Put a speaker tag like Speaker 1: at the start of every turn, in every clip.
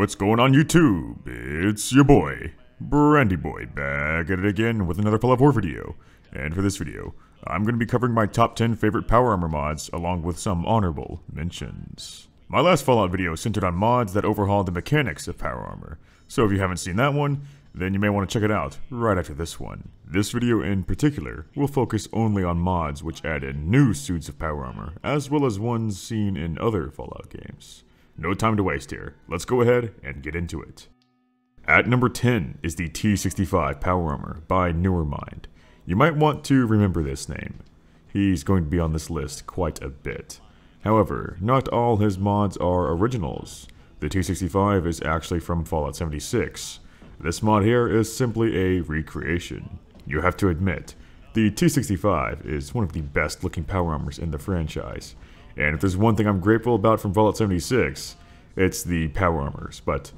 Speaker 1: what's going on YouTube? It's your boy, Brandy Boy, back at it again with another Fallout 4 video. And for this video, I'm going to be covering my top 10 favorite power armor mods along with some honorable mentions. My last Fallout video centered on mods that overhauled the mechanics of power armor, so if you haven't seen that one, then you may want to check it out right after this one. This video in particular will focus only on mods which add in new suits of power armor, as well as ones seen in other Fallout games. No time to waste here. Let's go ahead and get into it. At number 10 is the T-65 Power Armor by Newer Mind. You might want to remember this name. He's going to be on this list quite a bit. However, not all his mods are originals. The T-65 is actually from Fallout 76. This mod here is simply a recreation. You have to admit, the T-65 is one of the best looking power armors in the franchise, and if there's one thing I'm grateful about from Fallout 76, it's the power armors, but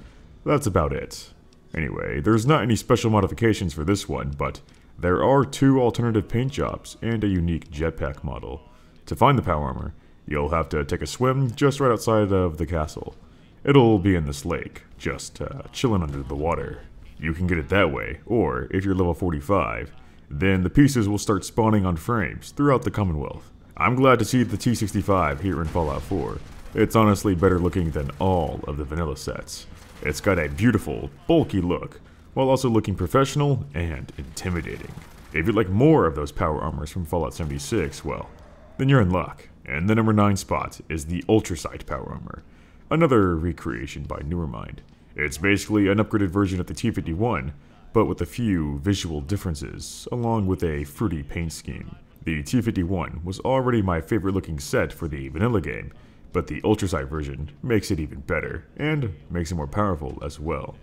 Speaker 1: that's about it. Anyway, there's not any special modifications for this one, but there are two alternative paint jobs and a unique jetpack model. To find the power armor, you'll have to take a swim just right outside of the castle. It'll be in this lake, just uh, chilling under the water. You can get it that way, or if you're level 45, then the pieces will start spawning on frames throughout the Commonwealth. I'm glad to see the T65 here in Fallout 4. It's honestly better looking than all of the vanilla sets. It's got a beautiful, bulky look, while also looking professional and intimidating. If you'd like more of those power armors from Fallout 76, well, then you're in luck. And the number 9 spot is the Ultrasight power armor, another recreation by Newermind. It's basically an upgraded version of the T-51, but with a few visual differences, along with a fruity paint scheme. The T-51 was already my favorite looking set for the vanilla game, but the Ultrasight version makes it even better, and makes it more powerful as well.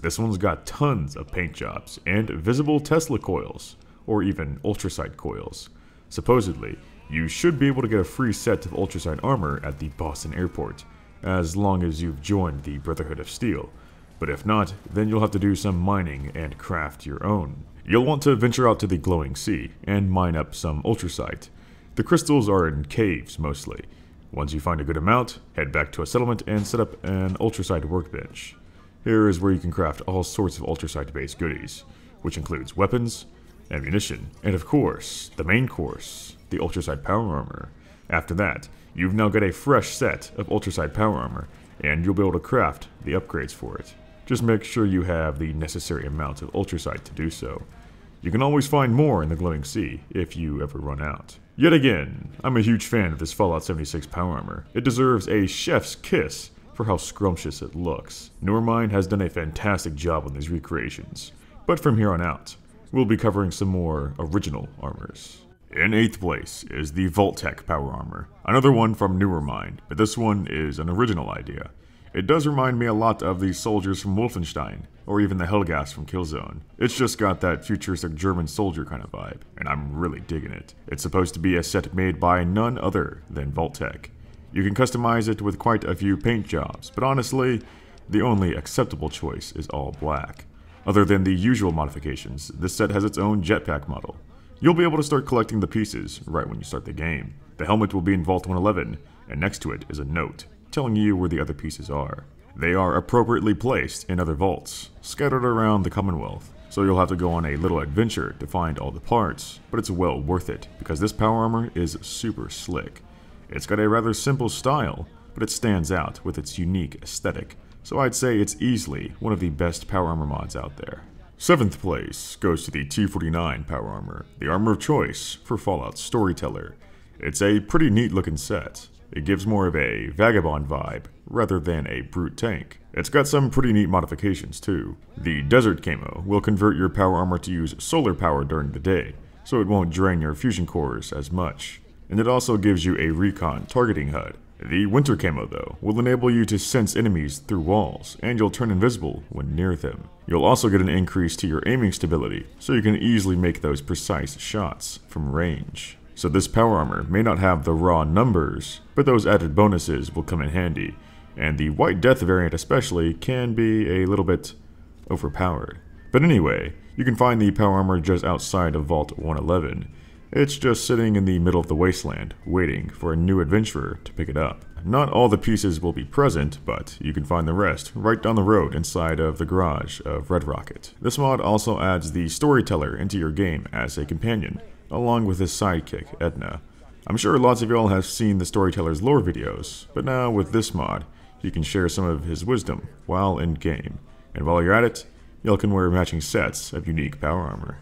Speaker 1: This one's got tons of paint jobs, and visible Tesla coils, or even Ultrasight coils. Supposedly, you should be able to get a free set of Ultrasight armor at the Boston airport, as long as you've joined the Brotherhood of Steel, but if not, then you'll have to do some mining and craft your own. You'll want to venture out to the glowing sea and mine up some ultracite. The crystals are in caves mostly. Once you find a good amount, head back to a settlement and set up an ultracite workbench. Here is where you can craft all sorts of ultracite based goodies, which includes weapons, ammunition, and of course, the main course, the ultracite power armor. After that, you've now got a fresh set of ultracite power armor, and you'll be able to craft the upgrades for it. Just make sure you have the necessary amount of ultracite to do so. You can always find more in the glowing sea, if you ever run out. Yet again, I'm a huge fan of this Fallout 76 power armor. It deserves a chef's kiss for how scrumptious it looks. Neurmind has done a fantastic job on these recreations, but from here on out, we'll be covering some more original armors. In 8th place is the Voltec power armor, another one from Newermind, but this one is an original idea. It does remind me a lot of the soldiers from Wolfenstein, or even the Hellgas from Killzone. It's just got that futuristic German soldier kind of vibe, and I'm really digging it. It's supposed to be a set made by none other than Vault-Tec. You can customize it with quite a few paint jobs, but honestly, the only acceptable choice is all black. Other than the usual modifications, this set has its own jetpack model. You'll be able to start collecting the pieces right when you start the game. The helmet will be in Vault 111, and next to it is a note telling you where the other pieces are. They are appropriately placed in other vaults, scattered around the Commonwealth, so you'll have to go on a little adventure to find all the parts, but it's well worth it, because this power armor is super slick. It's got a rather simple style, but it stands out with its unique aesthetic, so I'd say it's easily one of the best power armor mods out there. Seventh place goes to the T-49 power armor, the armor of choice for Fallout Storyteller. It's a pretty neat looking set, it gives more of a vagabond vibe rather than a brute tank. It's got some pretty neat modifications too. The desert camo will convert your power armor to use solar power during the day, so it won't drain your fusion cores as much. And it also gives you a recon targeting HUD. The winter camo though will enable you to sense enemies through walls, and you'll turn invisible when near them. You'll also get an increase to your aiming stability, so you can easily make those precise shots from range so this power armor may not have the raw numbers, but those added bonuses will come in handy, and the White Death variant especially can be a little bit overpowered. But anyway, you can find the power armor just outside of Vault 111. It's just sitting in the middle of the wasteland, waiting for a new adventurer to pick it up. Not all the pieces will be present, but you can find the rest right down the road inside of the garage of Red Rocket. This mod also adds the Storyteller into your game as a companion, along with his sidekick, Edna. I'm sure lots of y'all have seen the storyteller's lore videos, but now with this mod, you can share some of his wisdom while in game. And while you're at it, y'all can wear matching sets of unique power armor.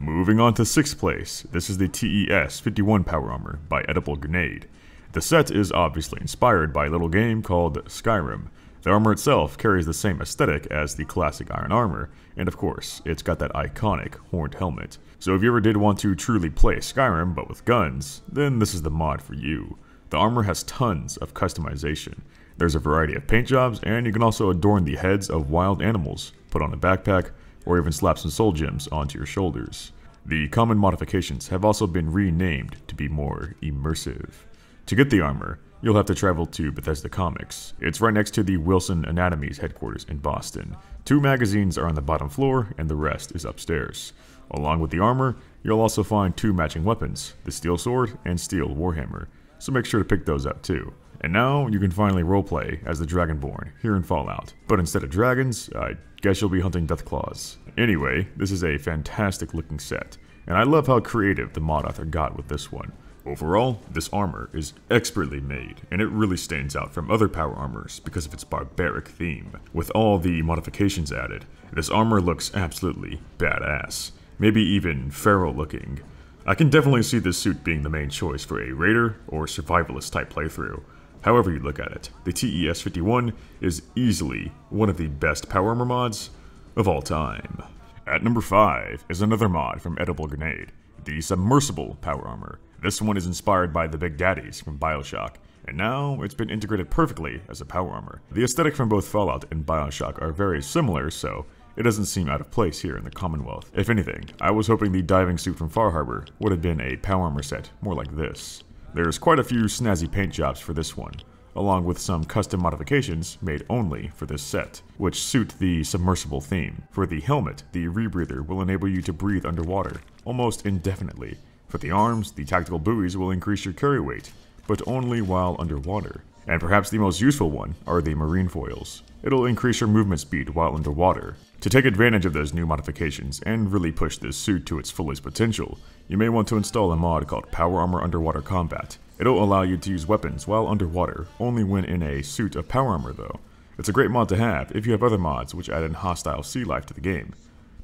Speaker 1: Moving on to 6th place, this is the TES 51 Power Armor by Edible Grenade. The set is obviously inspired by a little game called Skyrim, the armor itself carries the same aesthetic as the classic iron armor, and of course, it's got that iconic horned helmet. So if you ever did want to truly play Skyrim but with guns, then this is the mod for you. The armor has tons of customization. There's a variety of paint jobs, and you can also adorn the heads of wild animals, put on a backpack, or even slap some soul gems onto your shoulders. The common modifications have also been renamed to be more immersive. To get the armor, you'll have to travel to Bethesda Comics. It's right next to the Wilson Anatomy's headquarters in Boston. Two magazines are on the bottom floor, and the rest is upstairs. Along with the armor, you'll also find two matching weapons, the steel sword and steel warhammer, so make sure to pick those up too. And now, you can finally roleplay as the Dragonborn here in Fallout. But instead of dragons, I guess you'll be hunting Deathclaws. Anyway, this is a fantastic looking set, and I love how creative the mod author got with this one. Overall, this armor is expertly made, and it really stands out from other power armors because of its barbaric theme. With all the modifications added, this armor looks absolutely badass, maybe even feral looking. I can definitely see this suit being the main choice for a raider or survivalist type playthrough. However you look at it, the TES-51 is easily one of the best power armor mods of all time. At number 5 is another mod from Edible Grenade, the Submersible Power Armor. This one is inspired by the Big Daddies from Bioshock, and now it's been integrated perfectly as a power armor. The aesthetic from both Fallout and Bioshock are very similar, so it doesn't seem out of place here in the Commonwealth. If anything, I was hoping the diving suit from Far Harbor would have been a power armor set more like this. There's quite a few snazzy paint jobs for this one, along with some custom modifications made only for this set, which suit the submersible theme. For the helmet, the rebreather will enable you to breathe underwater, almost indefinitely, for the arms, the tactical buoys will increase your carry weight, but only while underwater. And perhaps the most useful one are the marine foils. It'll increase your movement speed while underwater. To take advantage of those new modifications and really push this suit to its fullest potential, you may want to install a mod called Power Armor Underwater Combat. It'll allow you to use weapons while underwater, only when in a suit of power armor though. It's a great mod to have if you have other mods which add in hostile sea life to the game.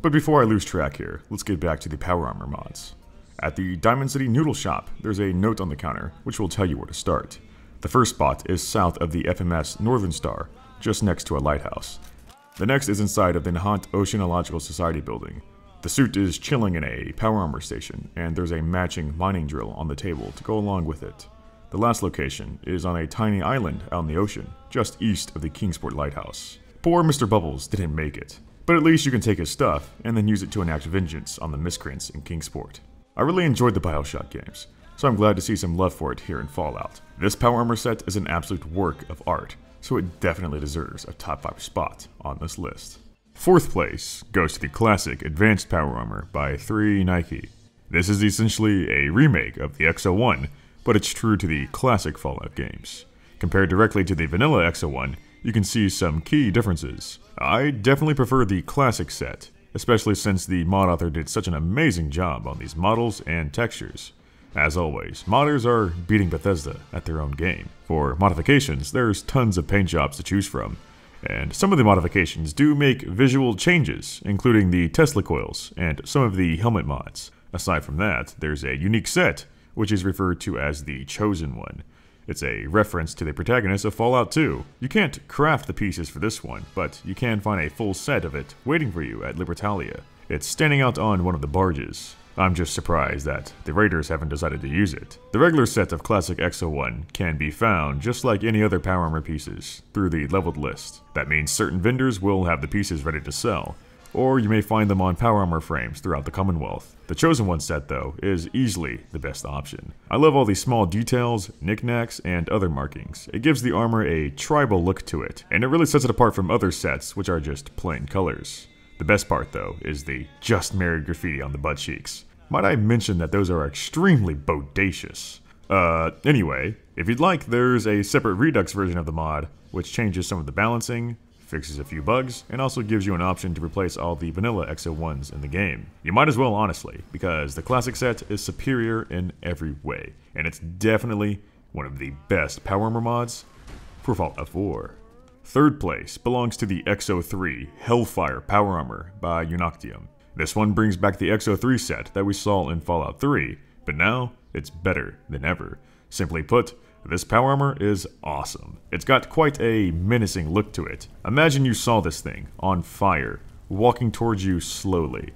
Speaker 1: But before I lose track here, let's get back to the power armor mods. At the Diamond City Noodle Shop, there's a note on the counter which will tell you where to start. The first spot is south of the FMS Northern Star, just next to a lighthouse. The next is inside of the Nahant Oceanological Society building. The suit is chilling in a power armor station, and there's a matching mining drill on the table to go along with it. The last location is on a tiny island out in the ocean, just east of the Kingsport Lighthouse. Poor Mr. Bubbles didn't make it, but at least you can take his stuff and then use it to enact vengeance on the miscreants in Kingsport. I really enjoyed the Bioshock games, so I'm glad to see some love for it here in Fallout. This power armor set is an absolute work of art, so it definitely deserves a top 5 spot on this list. Fourth place goes to the classic Advanced Power Armor by 3 Nike. This is essentially a remake of the X01, but it's true to the classic Fallout games. Compared directly to the vanilla X01, you can see some key differences. I definitely prefer the classic set, especially since the mod author did such an amazing job on these models and textures. As always, modders are beating Bethesda at their own game. For modifications, there's tons of paint jobs to choose from, and some of the modifications do make visual changes, including the Tesla coils and some of the helmet mods. Aside from that, there's a unique set, which is referred to as the Chosen One, it's a reference to the protagonist of Fallout 2. You can't craft the pieces for this one, but you can find a full set of it waiting for you at Libertalia. It's standing out on one of the barges. I'm just surprised that the Raiders haven't decided to use it. The regular set of Classic x one can be found, just like any other Power Armor pieces, through the leveled list. That means certain vendors will have the pieces ready to sell, or you may find them on power armor frames throughout the Commonwealth. The Chosen One set, though, is easily the best option. I love all these small details, knickknacks, and other markings. It gives the armor a tribal look to it, and it really sets it apart from other sets, which are just plain colors. The best part, though, is the just married graffiti on the butt cheeks. Might I mention that those are extremely bodacious? Uh, anyway, if you'd like, there's a separate Redux version of the mod, which changes some of the balancing, fixes a few bugs, and also gives you an option to replace all the vanilla XO ones in the game. You might as well honestly, because the classic set is superior in every way, and it's definitely one of the best Power Armor mods for Fallout 4. Third place belongs to the XO3 Hellfire Power Armor by Unoctium. This one brings back the XO3 set that we saw in Fallout 3, but now it's better than ever. Simply put, this power armor is awesome. It's got quite a menacing look to it. Imagine you saw this thing, on fire, walking towards you slowly.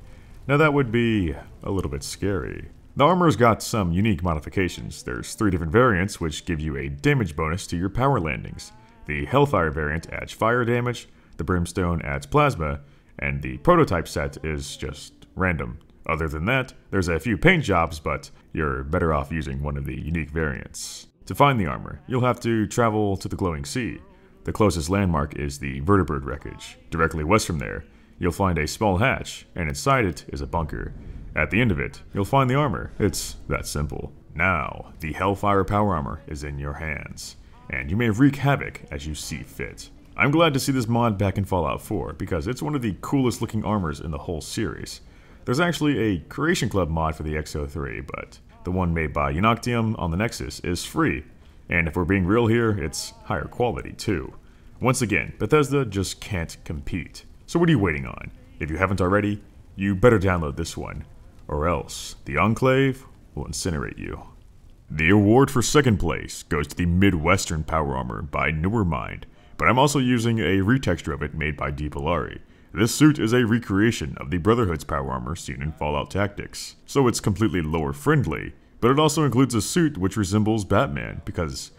Speaker 1: Now that would be a little bit scary. The armor's got some unique modifications. There's three different variants which give you a damage bonus to your power landings. The Hellfire variant adds fire damage, the Brimstone adds plasma, and the prototype set is just random. Other than that, there's a few paint jobs, but you're better off using one of the unique variants. To find the armor, you'll have to travel to the glowing sea. The closest landmark is the vertebrate wreckage. Directly west from there, you'll find a small hatch, and inside it is a bunker. At the end of it, you'll find the armor. It's that simple. Now, the Hellfire power armor is in your hands, and you may wreak havoc as you see fit. I'm glad to see this mod back in Fallout 4, because it's one of the coolest looking armors in the whole series. There's actually a Creation Club mod for the XO3, but the one made by Unoctium on the Nexus, is free. And if we're being real here, it's higher quality too. Once again, Bethesda just can't compete. So what are you waiting on? If you haven't already, you better download this one, or else the Enclave will incinerate you. The award for second place goes to the Midwestern Power Armor by Newer Mind, but I'm also using a retexture of it made by Deepolari. This suit is a recreation of the Brotherhood's power armor seen in Fallout Tactics, so it's completely lore friendly, but it also includes a suit which resembles Batman, because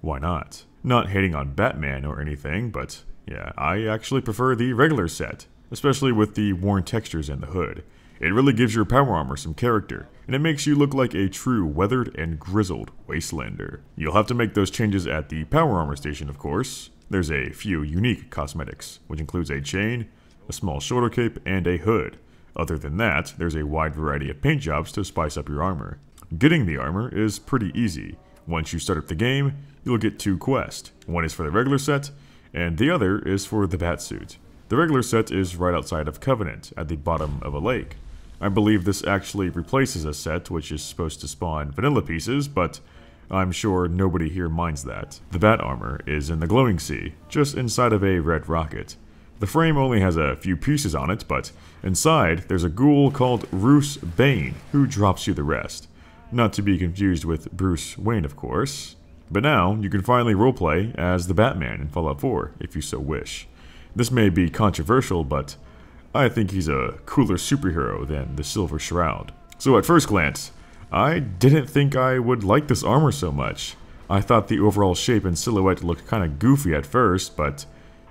Speaker 1: why not? Not hating on Batman or anything, but yeah, I actually prefer the regular set, especially with the worn textures and the hood. It really gives your power armor some character, and it makes you look like a true weathered and grizzled wastelander. You'll have to make those changes at the power armor station, of course. There's a few unique cosmetics, which includes a chain, a small shoulder cape, and a hood. Other than that, there's a wide variety of paint jobs to spice up your armor. Getting the armor is pretty easy. Once you start up the game, you'll get two quests. One is for the regular set, and the other is for the Batsuit. The regular set is right outside of Covenant, at the bottom of a lake. I believe this actually replaces a set which is supposed to spawn vanilla pieces, but I'm sure nobody here minds that. The Bat Armor is in the Glowing Sea, just inside of a red rocket. The frame only has a few pieces on it, but inside there's a ghoul called Roos Bane, who drops you the rest. Not to be confused with Bruce Wayne, of course. But now, you can finally roleplay as the Batman in Fallout 4, if you so wish. This may be controversial, but I think he's a cooler superhero than the Silver Shroud. So at first glance, I didn't think I would like this armor so much. I thought the overall shape and silhouette looked kinda goofy at first, but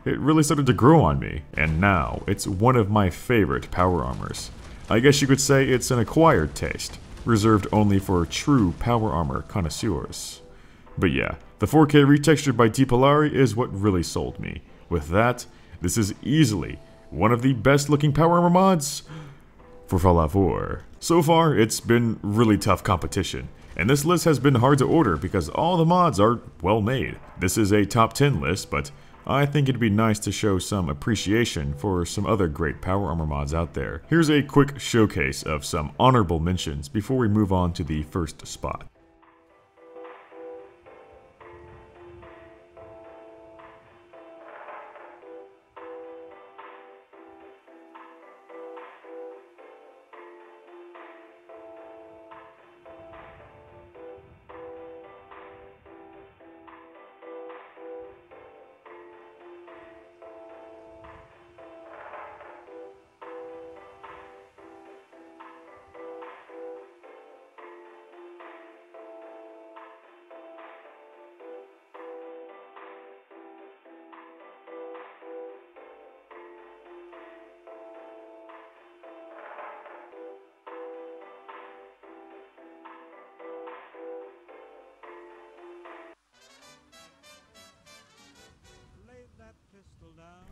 Speaker 1: it really started to grow on me, and now it's one of my favorite power armors. I guess you could say it's an acquired taste, reserved only for true power armor connoisseurs. But yeah, the 4K retextured by Dipolari is what really sold me. With that, this is easily one of the best looking power armor mods for Fallout 4. So far, it's been really tough competition, and this list has been hard to order because all the mods are well made. This is a top 10 list, but I think it'd be nice to show some appreciation for some other great power armor mods out there. Here's a quick showcase of some honorable mentions before we move on to the first spot.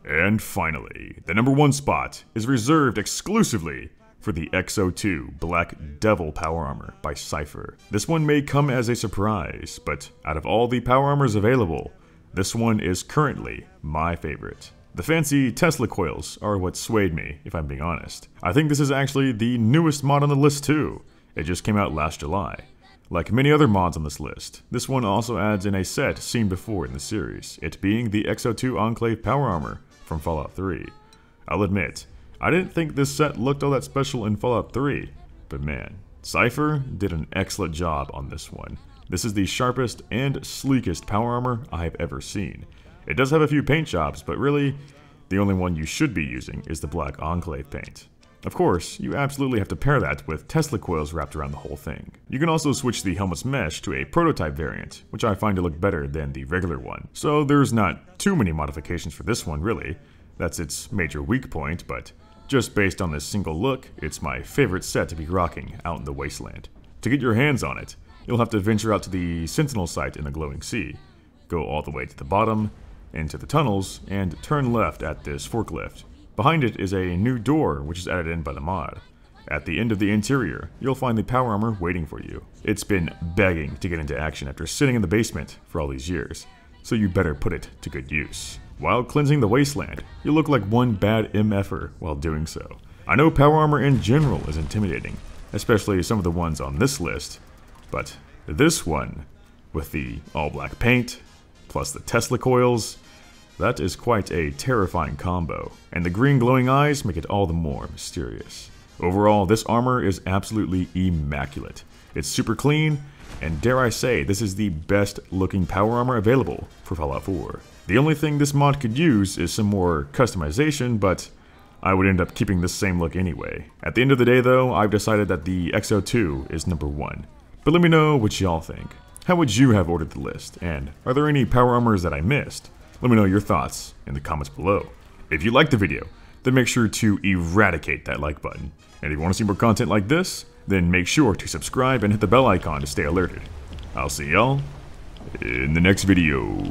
Speaker 1: And finally, the number one spot is reserved exclusively for the XO2 Black Devil Power Armor by Cypher. This one may come as a surprise, but out of all the power armors available, this one is currently my favorite. The fancy Tesla coils are what swayed me, if I'm being honest. I think this is actually the newest mod on the list too. It just came out last July. Like many other mods on this list, this one also adds in a set seen before in the series, it being the XO2 Enclave Power Armor from Fallout 3. I'll admit, I didn't think this set looked all that special in Fallout 3, but man, Cypher did an excellent job on this one. This is the sharpest and sleekest power armor I've ever seen. It does have a few paint jobs, but really, the only one you should be using is the black Enclave paint. Of course, you absolutely have to pair that with Tesla coils wrapped around the whole thing. You can also switch the helmet's mesh to a prototype variant, which I find to look better than the regular one. So there's not too many modifications for this one really, that's its major weak point, but just based on this single look, it's my favorite set to be rocking out in the wasteland. To get your hands on it, you'll have to venture out to the Sentinel site in the Glowing Sea, go all the way to the bottom, into the tunnels, and turn left at this forklift. Behind it is a new door, which is added in by the mod. At the end of the interior, you'll find the power armor waiting for you. It's been begging to get into action after sitting in the basement for all these years, so you better put it to good use. While cleansing the wasteland, you look like one bad MFer while doing so. I know power armor in general is intimidating, especially some of the ones on this list, but this one, with the all black paint, plus the Tesla coils, that is quite a terrifying combo, and the green glowing eyes make it all the more mysterious. Overall, this armor is absolutely immaculate. It's super clean, and dare I say, this is the best looking power armor available for Fallout 4. The only thing this mod could use is some more customization, but I would end up keeping this same look anyway. At the end of the day though, I've decided that the XO2 is number one. But let me know what y'all think. How would you have ordered the list, and are there any power armors that I missed? Let me know your thoughts in the comments below. If you liked the video, then make sure to eradicate that like button. And if you want to see more content like this, then make sure to subscribe and hit the bell icon to stay alerted. I'll see y'all in the next video.